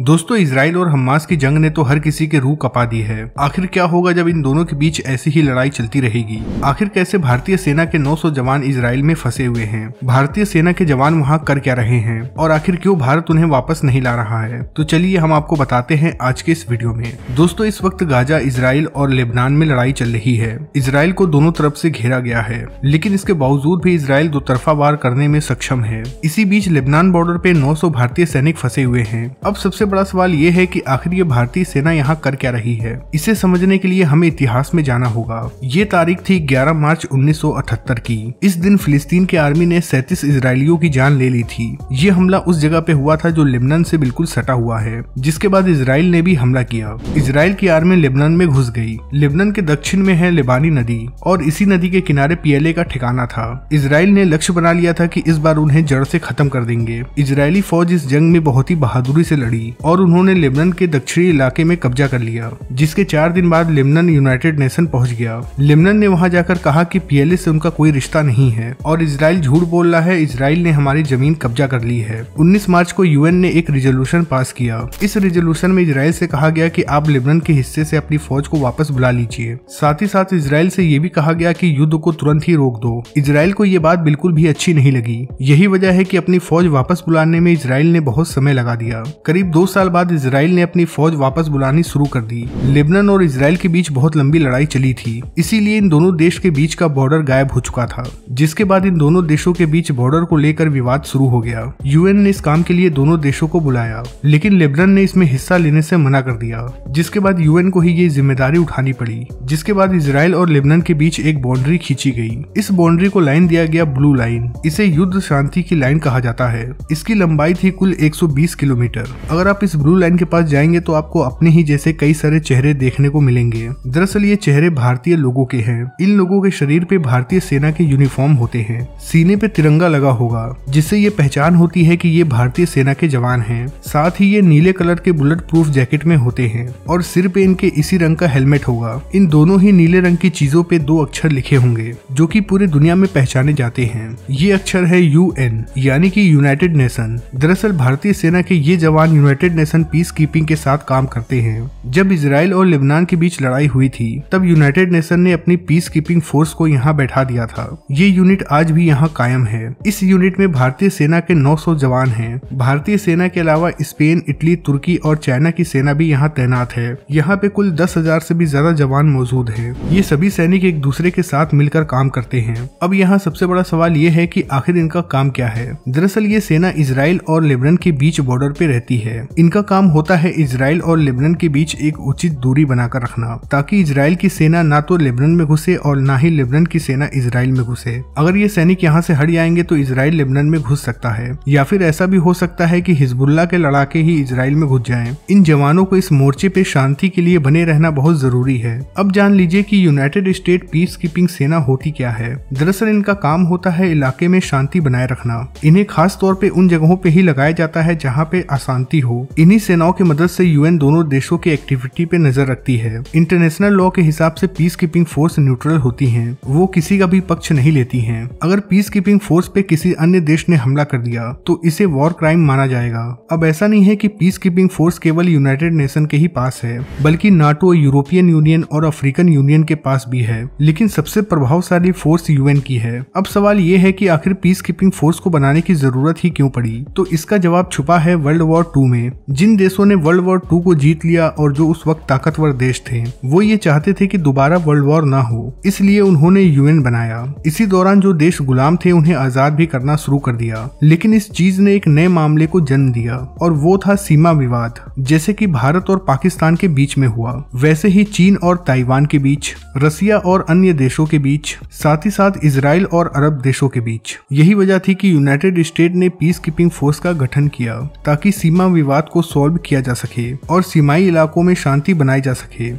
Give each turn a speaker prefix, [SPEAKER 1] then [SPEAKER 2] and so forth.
[SPEAKER 1] दोस्तों इसराइल और हमास की जंग ने तो हर किसी के रूह कपा दी है आखिर क्या होगा जब इन दोनों के बीच ऐसी ही लड़ाई चलती रहेगी आखिर कैसे भारतीय सेना के 900 जवान इसराइल में फंसे हुए हैं भारतीय सेना के जवान वहां कर क्या रहे हैं और आखिर क्यों भारत उन्हें वापस नहीं ला रहा है तो चलिए हम आपको बताते हैं आज के इस वीडियो में दोस्तों इस वक्त गाजा इसराइल और लेबनान में लड़ाई चल रही है इसराइल को दोनों तरफ ऐसी घेरा गया है लेकिन इसके बावजूद भी इसराइल दो तरफा वार करने में सक्षम है इसी बीच लेबनान बॉर्डर पे नौ भारतीय सैनिक फंसे हुए हैं अब सबसे सबसे बड़ा सवाल ये है कि आखिर ये भारतीय सेना यहाँ कर क्या रही है इसे समझने के लिए हमें इतिहास में जाना होगा ये तारीख थी 11 मार्च 1978 की इस दिन फिलिस्तीन के आर्मी ने सैतीस इसराइलियों की जान ले ली थी ये हमला उस जगह पे हुआ था जो लेबनान से बिल्कुल सटा हुआ है जिसके बाद इसराइल ने भी हमला किया इसराइल की आर्मी लेबनान में घुस गई लेबनान के दक्षिण में है लेबानी नदी और इसी नदी के किनारे पीएलए का ठिकाना था इसराइल ने लक्ष्य बना लिया था की इस बार उन्हें जड़ से खत्म कर देंगे इसराइली फौज इस जंग में बहुत ही बहादुरी से लड़ी और उन्होंने लेबनन के दक्षिणी इलाके में कब्जा कर लिया जिसके चार दिन बाद लेबनन यूनाइटेड नेशन पहुंच गया लेबनन ने वहां जाकर कहा कि पीएलए से उनका कोई रिश्ता नहीं है और इसराइल झूठ बोल रहा है इसराइल ने हमारी जमीन कब्जा कर ली है उन्नीस मार्च को यूएन ने एक रिजोल्यूशन पास किया इस रिजोल्यूशन में इसराइल से कहा गया की आप लेबनन के हिस्से से अपनी फौज को वापस बुला लीजिए साथ ही साथ इसराइल से ये भी कहा गया कि युद्ध को तुरंत ही रोक दो इसराइल को ये बात बिल्कुल भी अच्छी नहीं लगी यही वजह है कि अपनी फौज वापस बुलाने में इसराइल ने बहुत समय लगा दिया करीब दो दो साल बाद इसराइल ने अपनी फौज वापस बुलानी शुरू कर दी लेबनन और इसराइल के बीच बहुत लंबी लड़ाई चली थी इसीलिए इन दोनों देश के बीच का बॉर्डर गायब हो चुका था जिसके बाद इन दोनों देशों के बीच बॉर्डर को लेकर विवाद शुरू हो गया यूएन ने इस काम के लिए दोनों देशों को बुलाया लेकिन लेबनन ने इसमें हिस्सा लेने से मना कर दिया जिसके बाद यूएन को ही ये जिम्मेदारी उठानी पड़ी जिसके बाद इसराइल और लेबनन के बीच एक बाउंड्री खींची गई इस बाउंड्री को लाइन दिया गया ब्लू लाइन इसे युद्ध शांति की लाइन कहा जाता है इसकी लंबाई थी कुल 120 किलोमीटर अगर आप इस ब्लू लाइन के पास जाएंगे तो आपको अपने ही जैसे कई सारे चेहरे देखने को मिलेंगे दरअसल ये चेहरे भारतीय लोगों के हैं इन लोगों के शरीर पे भारतीय सेना के यूनिफॉर्म होते हैं सीने पे तिरंगा लगा होगा जिससे ये पहचान होती है कि ये भारतीय सेना के जवान है साथ ही ये नीले कलर के बुलेट प्रूफ जैकेट में होते हैं और सिर पे इनके इसी रंग का हेलमेट होगा इन दोनों ही नीले रंग की चीजों पे दो अक्षर लिखे होंगे जो की पूरे दुनिया में पहचाने जाते हैं ये अक्षर है यू यानी कि यूनाइटेड नेशन दरअसल भारतीय सेना के ये जवान united united nation peace keeping के साथ काम करते हैं जब इसराइल और लेबनान के बीच लड़ाई हुई थी तब यूनाइटेड नेशन ने अपनी पीस कीपिंग फोर्स को यहाँ बैठा दिया था ये यूनिट आज भी यहाँ कायम है इस यूनिट में भारतीय सेना के नौ जवान है भारतीय सेना के अलावा स्पेन इटली तुर्की और चाइना की सेना भी यहाँ तैनात है यहाँ पे कुल दस हजार भी ज्यादा जवान मौजूद है ये सभी सैनिक एक दूसरे के साथ मिलकर काम करते हैं अब यहाँ सबसे बड़ा सवाल ये है की आखिर इनका काम क्या है दरअसल ये सेना इसराइल और लेबनन के बीच बॉर्डर पे रहती है इनका काम होता है इसराइल और लेबनन के बीच एक उचित दूरी बनाकर रखना ताकि इसराइल की सेना ना तो लेबनन में घुसे और ना ही लेबनन की सेना इसराइल में घुसे अगर ये सैनिक यहाँ से हट जाएंगे तो इसराइल लेबनन में घुस सकता है या फिर ऐसा भी हो सकता है कि हिजबुल्ला के लड़ाके ही इसराइल में घुस जाएं। इन जवानों को इस मोर्चे पे शांति के लिए बने रहना बहुत जरूरी है अब जान लीजिए कि यूनाइटेड स्टेट पीस कीपिंग सेना होती क्या है दरअसल इनका काम होता है इलाके में शांति बनाए रखना इन्हें खास तौर पे उन जगहों पे ही लगाया जाता है जहाँ पे अशांति हो इन्हीं सेनाओं की मदद से यूएन दोनों देशों की एक्टिविटी पे नजर रखती है इंटरनेशनल लॉ के हिसाब से पीस कीपिंग फोर्स न्यूट्रल होती है वो किसी का भी पक्ष नहीं लेती है अगर पीस कीपिंग फोर्स पे किसी अन्य देश ने हमला कर दिया तो इसे वॉर क्राइम माना जाएगा अब ऐसा नहीं है की पीस कीपिंग फोर्स केवल यूनाइटेड नेशन के ही पास है बल्कि नाटो यूरोपियन यूनियन और अफ्रीकन यूनियन के पास भी है लेकिन सबसे प्रभावशाली फोर्स यूएन की है अब सवाल ये है कि आखिर पीस कीपिंग फोर्स को बनाने की जरूरत ही क्यों पड़ी तो इसका जवाब छुपा है वर्ल्ड वॉर टू में जिन देशों ने वर्ल्ड वॉर टू को जीत लिया और जो उस वक्त ताकतवर देश थे वो ये चाहते थे कि दोबारा वर्ल्ड वॉर ना हो इसलिए उन्होंने यूएन बनाया इसी दौरान जो देश गुलाम थे उन्हें आजाद भी करना शुरू कर दिया लेकिन इस चीज ने एक नए मामले को जन्म दिया और वो था सीमा विवाद जैसे कि भारत और पाकिस्तान के बीच में हुआ वैसे ही चीन और ताइवान के बीच रसिया और अन्य देशों के बीच साथ ही साथ इसराइल और अरब देशों के बीच यही वजह थी कि यूनाइटेड स्टेट ने पीस कीपिंग फोर्स का गठन किया ताकि सीमा विवाद विवाद को सॉल्व किया जा सके और सीमाई इलाकों में शांति बनाई जा सके